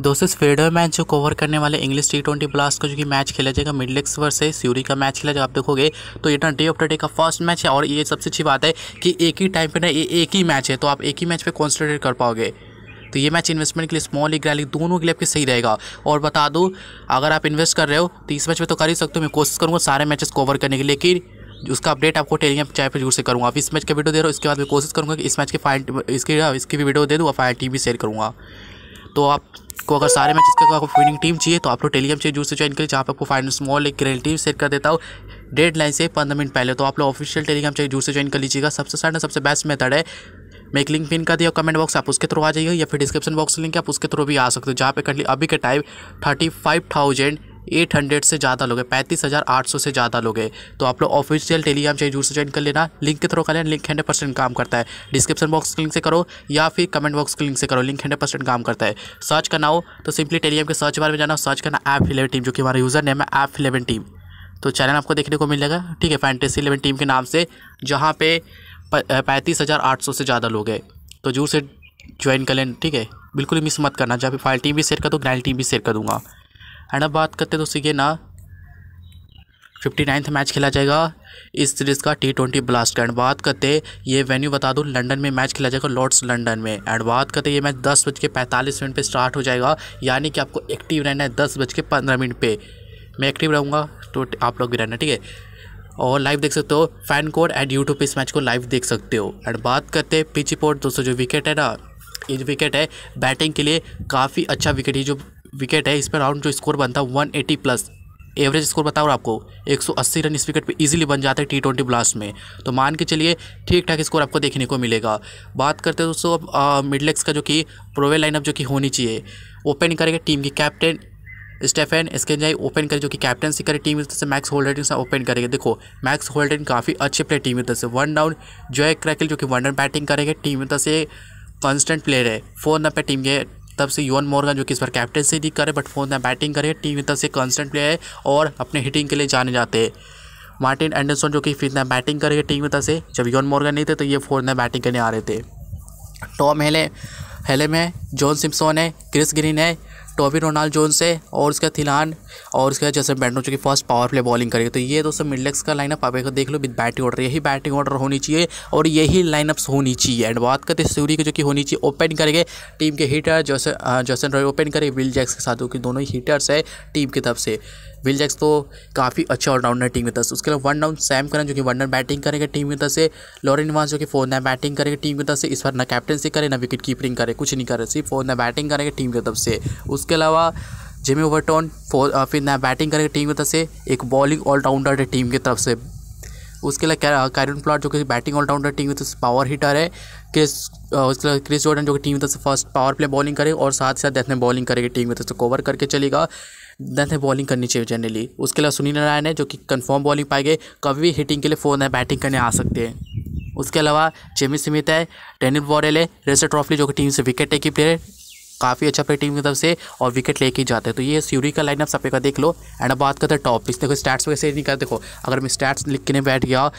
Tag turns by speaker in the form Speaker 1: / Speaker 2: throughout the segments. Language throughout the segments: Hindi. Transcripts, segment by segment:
Speaker 1: दोस्तों इस फेडर मैच जो कवर करने वाले इंग्लिश टी ट्वेंटी ब्लास्ट का जो कि मैच खेला जाएगा मिड लेग्स वर्सेस स्यूरी का मैच खेला जाएगा आप देखोगे तो ये ना डे ऑफ द डे का फर्स्ट मैच है और ये सबसे अच्छी बात है कि एक ही टाइम पे ना ये एक ही मैच है तो आप एक ही मैच पे कॉन्सेंट्रेट कर पाओगे तो ये मैच इन्वेस्टमेंट के लिए स्मॉल एक रैली दोनों के लिए आपके सही रहेगा और बता दूँ अगर आप इन्वेस्ट कर रहे हो तो इस मैच में तो कर ही सकते हो मैं कोशिश करूँगा सारे मैचेस कवर करने के लिए लेकिन उसका अपडेट आपको टेलीग्राम चाय पर जरूर से करूँगा आप इस मैच का वीडियो दे रहे हो इसके बाद मैं कोशिश करूँगा कि इस मैच के फाइन इसकी इसकी भी वीडियो दे और फाइन टी भी शेयर करूँगा तो आप आपको अगर सारे मैचेस का आपको विनिंग टीम चाहिए तो आप लोग टेलीग्राम से जूस से ज्वाइन करिए जहाँ पर आपको फाइनल स्मॉल एक ग्रेन टीम सेट कर देता हूँ लाइन से पंद्रह मिनट पहले तो आप लोग ऑफिशियल टेलीग्राम से जूस से ज्वाइन कर लीजिएगा सबसे सारा सबसे बेस्ट मेथड है मैं एक लिंक पिन कर दिया कमेंट बॉक्स आप उसके थ्रू आ जाइए या फिर डिस्क्रिप्शन बॉक्स लिंक आप उसके थ्रू भी आ सकते हो जहाँ पे करली अभी के time thirty five thousand eight hundred से ज़्यादा लोग हैं पैंतीस हज़ार आठ सौ से ज़्यादा लोग हैं तो आप लोग ऑफिशियल टेलीग्राम चाहिए जरूर से ज्वाइन कर लेना लिंक के थ्रू कर लेना लिंक हंड्रेड परसेंट काम करता है डिस्क्रिप्शन बॉक्स के लिंक से करो या फिर कमेंट बॉक्स के लिंक से करो लिंक हंड्रेड परसेंट काम करता है सर्च करना हो तो सिंपली टेलीग्राम के सर्च बार में जाना सर्च करना ऐप इलेवन टीम जो कि हमारा यूज़र नेम है ऐप इलेवन टीम तो चैनल आपको देखने को मिलेगा ठीक है फैंटेसी इलेवन टीम के नाम से जहाँ पे पैंतीस हज़ार आठ सौ से ज़्यादा लोग हैं तो जरूर से ज्वाइन कर लें ठीक है बिल्कुल मिस मत करना जहाँ पे फाइल टीम भी शेयर कर दो ग्रैंड टीम भी शेयर कर दूंगा एंड अब बात करते हैं दोस्तों ये ना फिफ्टी नाइन्थ मैच खेला जाएगा इस सीरीज़ का टी ट्वेंटी ब्लास्ट एंड बात करते ये वेन्यू बता दूँ लंदन में मैच खेला जाएगा लॉर्ड्स लंदन में एंड बात करते ये मैच दस बज के पैंतालीस मिनट पर स्टार्ट हो जाएगा यानी कि आपको एक्टिव रहना है दस बज के पंद्रह मिनट पर मैं एक्टिव रहूँगा तो आप लोग भी रहना ठीक है और लाइव देख सकते हो फैन कोड एंड यूट्यूब पर इस मैच को लाइव देख सकते हो एंड बात करते पिच पोर्ट दोस्तों जो विकेट है ना ये जो विकेट है बैटिंग के लिए काफ़ी अच्छा विकेट है जो विकेट है इस पर राउंड जो स्कोर बनता है 180 प्लस एवरेज स्कोर बताओ आपको 180 रन इस विकेट पे इजीली बन जाते हैं टी ट्वेंटी ब्लास्ट में तो मान के चलिए ठीक ठाक स्कोर आपको देखने को मिलेगा बात करते हैं दोस्तों अब मिडलेक्स का जो कि प्रोवेल लाइनअप जो कि होनी चाहिए ओपन करेगा टीम की कैप्टन इसके एस्केंजाई ओपन करे जो कि कैप्टनसी करे टीम से मैक्स होल्डन से ओपन करेंगे देखो मैक्स होल्डन काफ़ी अच्छे प्लेयर टीम से वन डाउन जॉय क्रैकल जो कि वन डाउन बैटिंग करेंगे टीम से कांस्टेंट प्लेयर है फोन नंबर टीम के तब से यून मोर्गन जो कि इस बार कैप्टनसी दिख करे बट फोन में बैटिंग करे टीम की से कॉन्स्टेंट प्लेयर है और अपने हिटिंग के लिए जाने जाते हैं मार्टिन एंडरसन जो कि फिर में बैटिंग करेगी टीम में तरफ से जब यून मोर्गन नहीं थे तो ये फोर्थ में बैटिंग करने आ रहे थे टॉम हेले हेले में जॉन सिम्सोन है क्रिस ग्रीन है टॉबी रोनाल्ड जोन से और उसका थिलान और उसका जैसे जैसे बैटन चूँकि फर्स्ट पावर प्ले बॉलिंग करेगी तो ये दोस्तों मिडलेक्स का लाइनअप आप देख लो विद बैटिंग ऑर्डर यही बैटिंग ऑर्डर होनी चाहिए और यही लाइनअप्स होनी चाहिए एंड बात करते सूरी की जो कि होनी चाहिए ओपन करेंगे टीम के हीटर जैसे जैसे ओपन करे विल जैक्स के साथ जो दोनों ही हीटर्स है टीम की तरफ से विल जैक्स तो काफ़ी अच्छा ऑलराउंडर टीम की तरफ से उसके अलावा वन डाउन सैम करें जो कि वन डाउन बैटिंग करेंगे टीम की तरफ से लॉरिन निवास जो कि फोर ना बैटिंग करेंगे टीम की तरफ से इस बार ना कैप्टनसी करे ना विकेट कीपरिंग करे कुछ नहीं करे सिर्फ फोर ना बैटिंग करेंगे टीम की तरफ से उसके अलावा जिमी ओवरटॉन फोर फिर ना बैटिंग करेंगे टीम की तरफ से एक बॉलिंग ऑलराउंडर है टीम की तरफ से उसके अलावा कैरन प्लॉट जो कि बैटिंग ऑलराउंडर टीम की तरफ से पावर हिटर है क्रिस uh, उसके अलावा क्रिस जॉर्डन जो कि टीम की तरफ से फर्स्ट पावर प्ले बॉलिंग करेगा और साथ ही साथ डेथ में बॉलिंग करेगी टीम की तरफ से कवर करके चलेगा दंत है बॉलिंग करनी चाहिए जनरली उसके अलावा सुनील नारायण है जो कि कन्फर्म बॉलिंग पाए गए कभी भी हिटिंग के लिए फोन है बैटिंग करने आ सकते हैं उसके अलावा जेमी स्मित है टेनिस बॉरेल है रेसर ट्रॉफली जो कि टीम से विकेट टेकी प्लेयर काफ़ी अच्छा प्लेयर टीम की तरफ से और विकेट लेके जाते हैं तो ये सूरी का लाइनअप सभी का देख लो एंड अब बात करते हैं टॉप पिक्स देखो स्टैट्स वैसे ही नहीं कर देखो अगर मैं स्टैट्स लिखने बैठ गया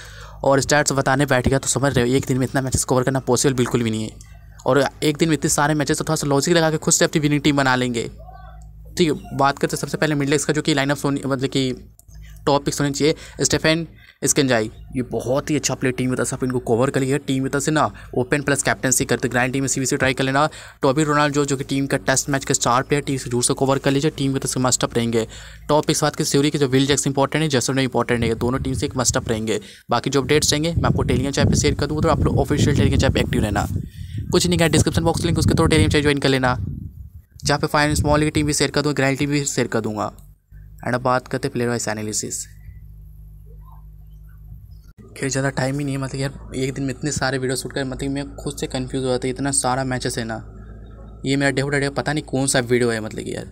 Speaker 1: और स्टैट्स बताने बैठ गया तो समझ रहे हो एक दिन में इतना मैचेस कवर करना पॉसिबल बिल्कुल भी नहीं है और एक दिन में इतने सारे मैचेस तो थोड़ा सा लॉजिक लगा के खुद से अपनी विनिंग टीम बना लेंगे ठीक तो है बात करते हैं सबसे पहले मिडल का जो कि लाइनअप सोनी मतलब कि टॉप पिक्स होने चाहिए स्टेफेन स्कनजाई ये बहुत ही अच्छा प्लेयर टीम में से आप इनको कवर कर लिया टीम में से ना ओपन प्लस कैप्टनसी करते ग्रैंड टीम में सी ट्राई कर लेना टॉबी रोनाल्डो जो कि टीम का टेस्ट मैच के स्टार प्लेयर टीम से जोर से कवर कर लीजिए टीम में से मस्टअप रहेंगे टॉप इस बात के सीरी के जो विल जैक्स इंपॉर्टेंट है जैसन इंपॉर्टेंट है दोनों टीम से एक मस्टअप रहेंगे बाकी जो अपडेट्स रहेंगे मैं आपको टेलियन चैप पर शेयर कर दूँ तो आप लोग ऑफिशियल टेलियन चैप एक्टिव रहना कुछ नहीं क्या डिस्क्रिप्शन बॉक्स लिंक उसके थ्रू टेलियन चैप ज्वाइन कर लेना जहाँ पे फाइन स्मॉल की टीम भी शेयर कर दूँगा ग्रैंड टीम भी शेयर कर दूंगा एंड अब बात करते हैं प्लेयर वाइज एनालिसिस खैर ज़्यादा टाइम ही नहीं है मतलब यार एक दिन में इतने सारे वीडियो शूट कर मतलब मैं खुद से कन्फ्यूज हो जाता है इतना सारा मैचेस है ना ये मेरा डे टू डे पता नहीं कौन सा वीडियो है मतलब यार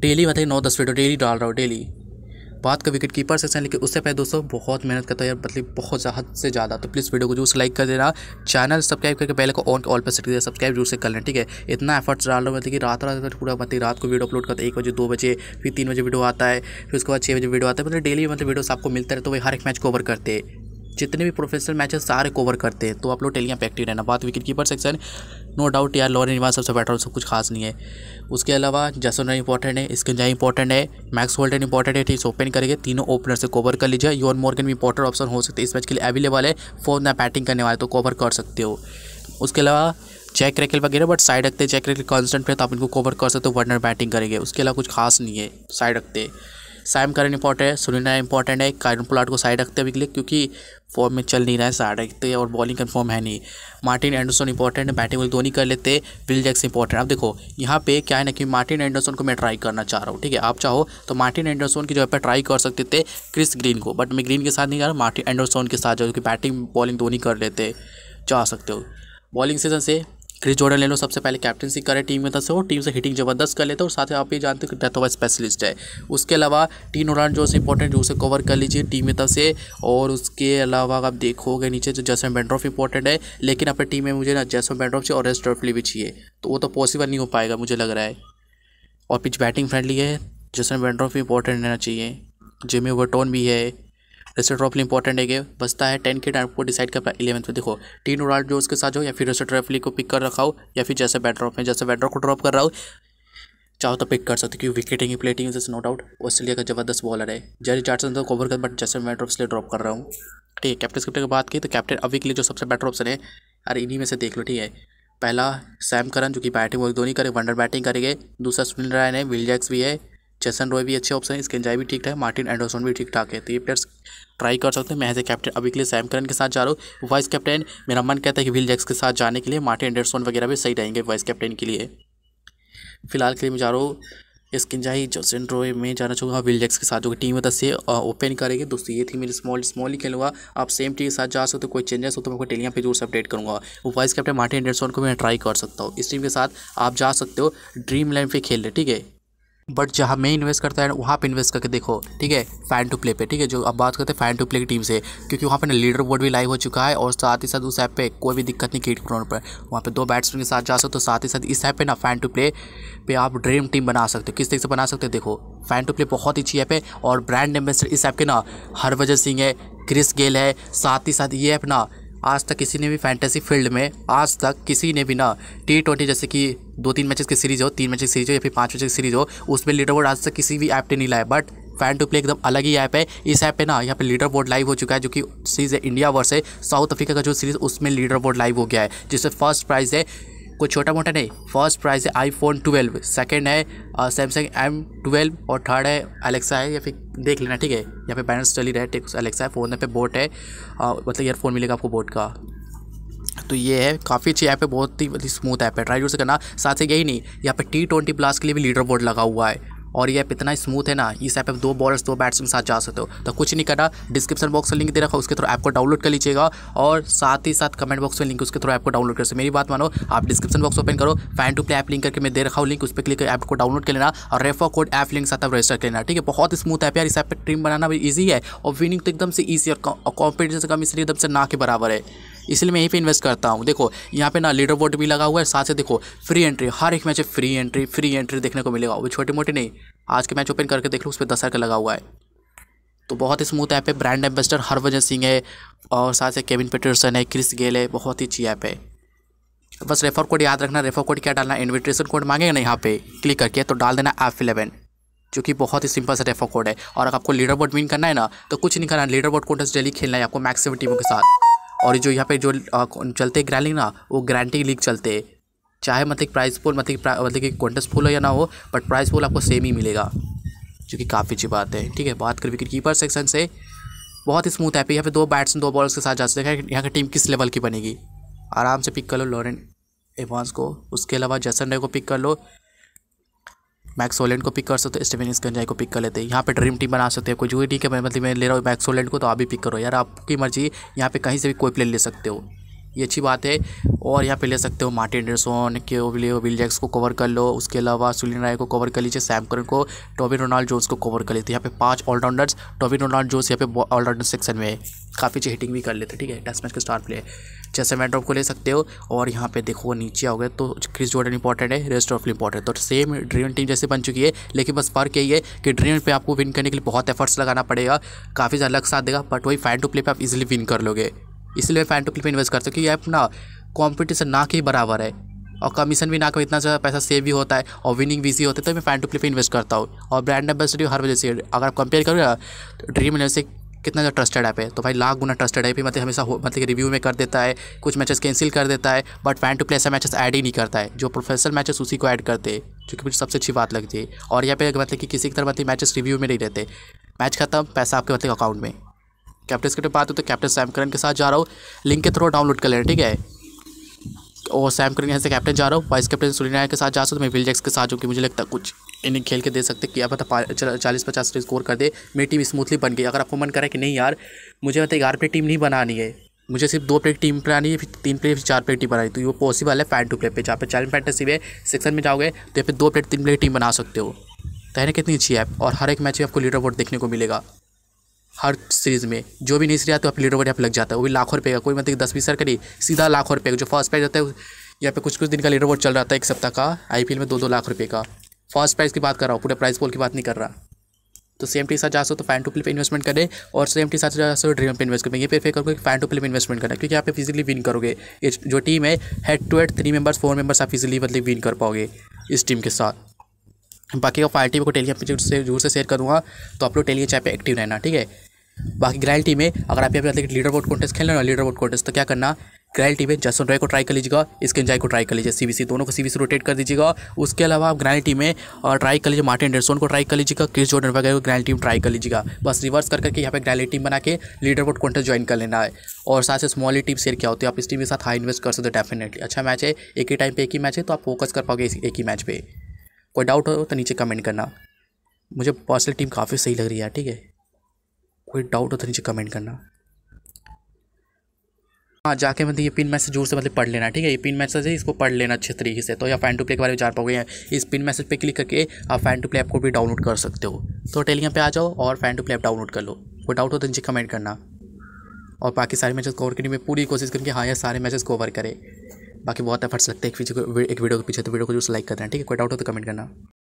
Speaker 1: डेली मतलब नौ दस वीडियो डेली डाल रहा हूँ डेली बात कर विकेट कीपर सेक्शन लेकिन उससे पहले दोस्तों बहुत मेहनत करता है यार मतलब बहुत ज़्यादा से ज़्यादा तो प्लीज़ वीडियो को जरूर लाइक कर देना चैनल सब्सक्राइब करके पहले को ऑन ऑल पर सेट कर सब्सक्राइब जरूर से कर लेना ठीक है इतना एफर्ट्स डाल रहा हूँ मतलब कि रात रात पूरा मतलब रात को वीडियो अपलोड करता है एक बजे दो बजे फिर तीन बजे वीडियो आता है फिर उसके बाद छः बजे वीडियो आता है मतलब डेली मतलब वीडियो आपको मिलता है तो वही हर एक मैच कवर करते हैं जितने भी प्रोफेशनल मैचेस सारे कवर करते हैं तो आप लोग टेलियाँ पैक्टिव रहना बात wicket keeper section no doubt यार लोअर निवास सबसे बेटर सब कुछ खास नहीं है उसके अलावा जसनर इंपॉर्टेंट है इसके जहाँ इंपॉर्टेंट है मैक्स होल्डन इंपॉर्टेंट है ठीक है ओपन करेंगे तीनों ओपनर से कवर कर लीजिए योन मॉर्गन भी इंपॉर्टेंट ऑप्शन हो सकते इस मैच के लिए अवेलेबल है फोन ना बैटिंग करने वाले तो कवर कर सकते हो उसके अलावा चेक रेकल वगैरह बट साइड रखते हैं चेक रेकल कॉन्स्टेंट पे तो आप इनको कवर कर सकते हो वर्नर बैटिंग करेंगे उसके अलावा कुछ खास नहीं है साइड रखते साइम करन इंपॉर्टेंट है सुनीना इंपॉर्टेंट है कारण प्लाट को साइड रखते हुए के लिए क्योंकि फॉर्म में चल नहीं रहा है साइड रखते और बॉलिंग कन्फर्म है नहीं मार्टिन एंडरसन इंपॉर्टेंट है बैटिंग वाली धोनी कर लेते विल जैक्स इंपॉर्टेंट अब देखो यहाँ पे क्या है ना कि मार्टिन एंडरसन को मैं ट्राई करना चाह रहा हूँ ठीक है आप चाहो तो मार्टिन एंडरसन की जो है ट्राई कर सकते थे क्रिस ग्रीन को बट मैं ग्रीन के साथ नहीं जा रहा मार्टिन एंडरसन के साथ जो कि बैटिंग बॉलिंग धोनी कर लेते जा सकते हो बॉलिंग सीजन से क्रिस जॉर्डन ले लो सबसे पहले कैप्टनसी करे टीम में से और टीम से हिटिंग जबरदस्त कर लेते और साथ ही आप ये जानते हो कि डेथ ऑफ स्पेशलिस्ट है उसके अलावा टीन ओरान जो इंपॉर्टेंट है उसे कवर कर लीजिए टीम में तब से और उसके अलावा आप देखोगे नीचे जो जैसम बैंड्रॉफ इंपॉर्टेंट है लेकिन अपने टीम में मुझे ना जैसम बैंड्रॉफ चाहिए और ट्रॉफली भी चाहिए तो वो तो पॉसिबल नहीं हो पाएगा मुझे लग रहा है और पिच बैटिंग फ्रेंडली है जैसम बैंड्रॉफ भी इंपॉर्टेंट रहना चाहिए जिमी ओवरटोन भी है रेसर ट्रॉफली इंपॉर्टेंट है बचता है टेन के टाइम को डिसाइड कर पाए इलेवन में देखो टीन उड़ाट जो उसके साथ हो या फिर रेसर ट्रॉफली को पिक कर रखा हो या फिर जैसे बैट ड्रॉप में जैसे बैट ड्रॉप को ड्रॉप कर रहा हो चाहो तो पिक कर सकते क्योंकि विकेटिंग प्लेटिंग नो डाउट ऑस्ट्रेलिया का जबरदस्त बॉलर है जैसे जाटसन तो कवर कर बट जैसे मैं ड्रॉप से ड्रॉप कर रहा हूँ ठीक है कैप्टन स्क्रिप्ट की बात की तो कैप्टन अभी के लिए जो सबसे बेटर ऑप्शन है अरे इन्हीं में से देख लो ठीक है पहला सैम करन जो कि बैटिंग और धोनी करे वंडर बैटिंग करेंगे दूसरा सुनील रायन है विल जैक्स भी है जैसन रॉय भी अच्छे ऑप्शन है स्केंजाई भी ठीक ठाक मार्टिन एंडरसन भी ठीक ठाक है तो ये प्लेयर्स ट्राई कर सकते हैं मैं एज ए कैप्टन अभी के लिए सैम करन के साथ जा रहा हूँ वाइस कैप्टन मेरा मन कहता है कि विल जैक्स के साथ जाने के लिए मार्टिन एंडरसन वगैरह भी सही रहेंगे वाइस कैप्टन के लिए फिलहाल के लिए मैं जा रहा हूँ स्किनजाई जैसन रॉय में जाना चाहूँगा विल जैक्स के साथ जो कि टीम होता से ओपन करेगी दोस्तों ये थी मेरी स्मॉल स्मॉल ही खेलूँगा आप सेम टीम के साथ जा सकते हो कोई चेंजेस हो तो मैं टेलियाँ पे जरूर से अपडेट करूँगा वाइस कैप्टन मार्टिन एंडरसन को मैं ट्राई कर सकता हूँ इस टीम के साथ आप जा सकते हो ड्रीम लैंड पर खेल रहे ठीक है बट जहाँ मैं इन्वेस्ट करता है वहाँ पे इन्वेस्ट करके देखो ठीक है फैन टू प्ले पे ठीक है जो अब बात करते हैं फैन टू प्ले की टीम से क्योंकि वहाँ पे ना लीडर बोर्ड भी लाइव हो चुका है और साथ ही साथ उस ऐप पे कोई भी दिक्कत नहीं क्रिकेट ग्राउंड पर वहाँ पे दो बैट्समैन के साथ जा सकते हो साथ ही साथ इस ऐप पर ना फैन टू प्ले पे आप ड्रीम टीम बना सकते हो किस तरीके से बना सकते हो देखो फैन टू प्ले बहुत ही अच्छी ऐप है और ब्रांड एम्बेसडर इस ऐप के ना हरभजन सिंह है क्रिस गेल है साथ ही साथ ये ऐप ना आज तक किसी ने भी फैंटेसी फील्ड में आज तक किसी ने भी ना टी ट्वेंटी जैसे कि दो तीन मैचेस की सीरीज़ हो तीन मैचेस की सीरीज़ हो या फिर पाँच मैचेस की सीरीज़ हो उसमें लीडर बोर्ड आज तक किसी भी ऐप ने नहीं लाया बट फैन टू प्ले एकदम अलग ही ऐप है इस ऐप पे ना यहाँ पे लीडर बोर्ड लाइव हो चुका है जो कि सीरीज़ है इंडिया वर्स है साउथ अफ्रीका का जो सीरीज़ उसमें लीडर बोर्ड लाइव हो गया है जिससे फर्स्ट प्राइज़ है कोई छोटा मोटा नहीं फर्स्ट प्राइज़ है आई फोन ट्वेल्व सेकेंड है सैमसंग एम ट्वेल्व और थर्ड है अलेक्सा है या फिर देख लेना ठीक है यहाँ पे बैनर्स चली रहे रहा है अलेक्सा है फ़ोन पे बोट है आ, मतलब ईयरफोन मिलेगा आपको बोट का तो ये है काफ़ी अच्छी ऐप है बहुत ही स्मूथ मतलब ऐप है ट्राई जोर से करना साथ ही यही नहीं यहाँ पे टी ट्वेंटी प्लस के लिए भी लीडर बोर्ड लगा हुआ है और ये ऐप इतना स्मूथ है ना इस ऐप में दो बॉलर्स दो बैट्स के साथ जा सकते हो तो कुछ नहीं करना डिस्क्रिप्शन बॉक्स में लिंक दे रखा उसके थ्रू ऐप को डाउनलोड कर लीजिएगा और साथ ही साथ कमेंट बॉक्स में लिंक उसके थ्रू ऐप को डाउनलोड कर सकते मेरी बात मानो आप डिस्क्रिप्शन बॉक्स ओपन करो fan to play app link करके मैं दे रखा हूँ लिंक उस पर क्लिक कर ऐप को डाउनलोड कर लेना और रेफर कोड ऐप लिंक साथ आप रजिस्टर कर लेना ठीक है बहुत स्मूथ ऐप यार इस ऐप पर टीम बनाना भी ईजी है और विनिंग तो एकदम से ईजी और कॉम्पिटिशन से कम इसलिए एकदम से ना के बराबर है इसलिए मैं यहीं पर इन्वेस्ट करता हूँ देखो यहाँ पे ना लीडर बोर्ड भी लगा हुआ है साथ से देखो फ्री एंट्री हर एक match free entry free entry देखने को मिलेगा वो छोटी मोटी नहीं आज के मैच ओपन करके देख लो उस पर दस का लगा हुआ है तो बहुत ही स्मूथ ऐप है ब्रांड एम्बेसडर हरभजन सिंह है और साथ से केविन पेटरसन है क्रिस गेल है बहुत ही अच्छी ऐप है बस रेफर कोड याद रखना रेफर कोड क्या डालना इन्विटेशन कोड मांगेगा ना यहाँ पे क्लिक करके तो डाल देना ऐप इलेवन जो कि बहुत ही सिंपल सा रेफर कोड है और अगर आपको लीडर बोर्ड विन करना है ना तो कुछ नहीं करना लीडर बोर्ड कोड डेली खेलना है आपको मैक्सिमम टीमों के साथ और जो यहाँ पे जो चलते ग्रैंडिंग ना वो ग्रैंडिंग लीग चलते चाहे मतलब प्राइस पोल मतलब मतलब कि क्वांटस पोल हो या ना हो बट प्राइस पोल आपको सेम ही मिलेगा जो कि काफ़ी अच्छी बात है ठीक है बात कर विकेट कीपर सेक्शन से बहुत ही स्मूथ है यहाँ पे दो बैट्स दो बॉलर्स के साथ जा सकते हैं यहाँ की टीम किस लेवल की बनेगी आराम से पिक कर लो लॉरेंट एवांस को उसके अलावा जैसन रे को पिक कर लो मैक्सोलैंड को पिक कर सकते हो स्टेफिन स्कंजाई को पिक कर लेते हैं यहाँ पे ड्रीम टीम बना सकते हो कोई जो भी है मतलब मैं ले रहा हूँ मैक्सोलैंड को तो आप भी पिक करो यार आपकी मर्जी यहाँ पे कहीं से भी कोई प्लेयर ले सकते हो ये अच्छी बात है और यहाँ पे ले सकते हो मार्टिन एंडरसोन के विल जैक्स को कवर कर लो उसके अलावा सुलिन राय को कवर कर लीजिए सैम करन को टॉबी रोनाल्ड जोस को कवर कर लेते यहाँ पे पांच ऑलराउंडर्स टॉबी रोनाल्ड जोस यहाँ पे ऑलराउंडर सेक्शन में है काफ़ी अच्छी हिटिंग भी कर लेते ठीक है टेस्ट मैच के स्टार प्लेयर जैसे मैंड्रॉप को ले सकते हो और यहाँ पे देखो नीचे आओगे तो क्रिस जॉर्डन इंपॉर्टेंट है रेस्ट ऑफ इंपॉर्टेंट तो सेम ड्रीम टीम जैसे बन चुकी है लेकिन बस फर्क यही है कि ड्रीम पे आपको विन करने के लिए बहुत एफर्ट्स लगाना पड़ेगा काफ़ी ज़्यादा लग साथ देगा बट वही फाइन टू प्ले पर आप इजिली विन कर लोगे इसलिए टू क्लिप इन्वेस्ट करते हो क्योंकि अपना कॉम्पिटिशन ना के बराबर है और कमीशन भी ना को इतना ज़्यादा पैसा सेव भी होता है और विनिंग भी होता है तो मैं फैन टू क्लिप इन्वेस्ट करता हूँ और ब्रांड एम्बेसडर हर वजह से अगर आप कंपेयर करो ना तो ड्रीम इलेवन से कितना ज़्यादा ट्रस्टेड ऐप है तो भाई लाख गुना ट्रस्टेड ऐप ही मतलब हमेशा मतलब कि रिव्यू में कर देता है कुछ मैचेस कैंसिल कर देता है बट फैन टू प्ले ऐसा मैचेस ऐड ही नहीं करता है जो प्रोफेशनल मैचेस उसी को ऐड करते हैं जो कि मुझे सबसे अच्छी बात लगती है और यहाँ पे मतलब कि किसी की तरह मतलब मैचेस रिव्यू में नहीं रहते मैच खत्म पैसा आपके मतलब अकाउंट में कैप्टन स्क्रिप्ट बात हो तो कैप्टन सैम करन के साथ जा रहा हूँ लिंक के थ्रू डाउनलोड कर लेना ठीक है और सैम करन यहाँ से कैप्टन जा रहा हूँ वाइस कैप्टन सुनीनाया के साथ जा सकते तो मैं विल जैक्स के साथ जो कि मुझे लगता है कुछ इन्हें खेल के दे सकते कि आप तो चालीस पचास स्कोर कर दे मेरी टीम स्मूथली बन गई अगर आपको मन करें कि नहीं यार मुझे मतलब यार प्लेयर टीम नहीं बनानी है मुझे सिर्फ दो प्लेयर टीम बनानी है फिर तीन प्लेयर फिर चार प्लेयर टीम बनानी तो ये पॉसिबल है फैन टू प्लेयर पे जहाँ पे चैलेंज फैंटेसी सिवे सेक्शन में जाओगे तो यहाँ पे दो प्लेयर तीन प्लेयर टीम बना सकते हो तो है ना कितनी अच्छी ऐप और हर एक मैच में आपको लीडर बोर्ड देखने को मिलेगा हर सीरीज़ में जो भी नहीं सीरी आती वहाँ पर लीडर आप लग जाता है वो भी लाखों रुपये का कोई मतलब दस बीस सर का नहीं सीधा लाखों रुपये का जो फर्स्ट प्राइज होता है यहाँ पे कुछ कुछ दिन का लीडर बोर्ड चल रहा था एक सप्ताह का आई में दो दो लाख रुपये का फर्स्ट प्राइज़ की बात कर रहा हूँ पूरे प्राइज पोल की बात नहीं कर रहा तो सेम टी साथ जा सकते हो तो फाइन टू पे इन्वेस्टमेंट करें और सेम टी साथ जा सकते हो ड्रीम पे इन्वेस्ट करें ये पे करोगे कि फाइन टू पे इन्वेस्टमेंट करना क्योंकि आप पे फिजिकली विन करोगे इस जो टीम है head to head three members four members आप फिजिकली मतलब विन कर पाओगे इस टीम के साथ बाकी का फाइव टीम को टेलीग्राम से जरूर से शेयर करूँगा तो आप लोग टेलीग्राम चैप एक्टिव रहना ठीक है बाकी ग्रैंड टीम में अगर आप यहाँ पे लीडर बोर्ड कॉन्टेस्ट खेलना ना लीडर बोर्ड कॉन्टेस्ट तो क्या करना ग्रैंड टीम में जसन रॉय को ट्राई कर लीजिएगा इसके जय को ट्राई कर लीजिए सीबीसी दोनों को सीबीसी रोटेट कर दीजिएगा उसके अलावा आप ग्रैंड टीम में ट्राई कर लीजिए मार्टिन डेरसोन को ट्राई कर लीजिएगा क्रिस जॉर्डन वगैरह को ग्रैंड टीम ट्राई कर लीजिएगा बस रिवर्स कर करके यहाँ पे ग्रैंड टीम बना के लीडर बोर्ड कॉन्टेस्ट ज्वाइन कर लेना है और साथ ही स्मॉल टीम शेयर क्या होती है आप इस टीम के साथ हाई इन्वेस्ट कर सकते हो डेफिनेटली अच्छा मैच है एक ही टाइम पर एक ही मैच है तो आप फोकस कर पाओगे एक ही मैच पर कोई डाउट हो तो नीचे कमेंट करना मुझे पर्सनल टीम काफ़ी सही लग रही है ठीक है कोई डाउट हो तो नीचे कमेंट करना हाँ जाके मतलब ये पिन मैसेज जोर से मतलब पढ़ लेना ठीक है ये पिन मैसेज है इसको पढ़ लेना अच्छे तरीके से तो या फैन टू प्ले के बारे में जान पाओगे इस पिन मैसेज पे क्लिक करके आप फैन टू प्ले ऐप को भी डाउनलोड कर सकते हो तो टेलीग्राम पे आ जाओ और fan to play app download कर लो कोई डाउट हो तो नीचे कमेंट करना और बाकी सारे मैसेज कवर करने में पूरी कोशिश करके हाँ यार सारे मैसेज कवर करें बाकी बहुत एफर्ट्स लगते हैं एक वीडियो के पीछे तो वीडियो को जो लाइक कर देना ठीक है कोई डाउट हो तो कमेंट करना